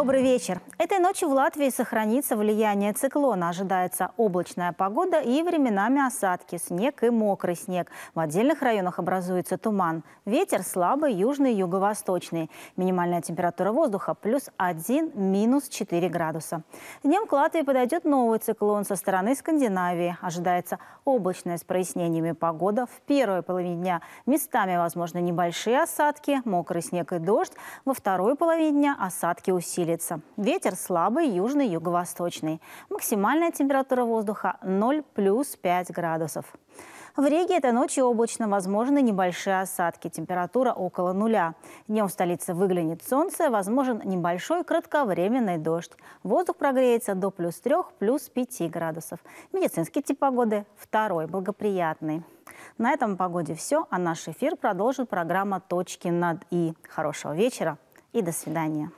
Добрый вечер. Этой ночью в Латвии сохранится влияние циклона. Ожидается облачная погода и временами осадки, снег и мокрый снег. В отдельных районах образуется туман. Ветер слабый, южный, юго-восточный. Минимальная температура воздуха плюс 1, минус 4 градуса. Днем к Латвии подойдет новый циклон со стороны Скандинавии. Ожидается облачная с прояснениями погода в первой половине дня. Местами, возможно, небольшие осадки, мокрый снег и дождь. Во второй половине дня осадки усилились усилится. Ветер слабый, южный, юго-восточный. Максимальная температура воздуха 0 плюс 5 градусов. В Риге этой ночью облачно возможны небольшие осадки. Температура около нуля. Днем в столице выглянет солнце, возможен небольшой кратковременный дождь. Воздух прогреется до плюс 3, плюс 5 градусов. Медицинский тип погоды второй, благоприятный. На этом погоде все, а наш эфир продолжит программа «Точки над и». Хорошего вечера и до свидания.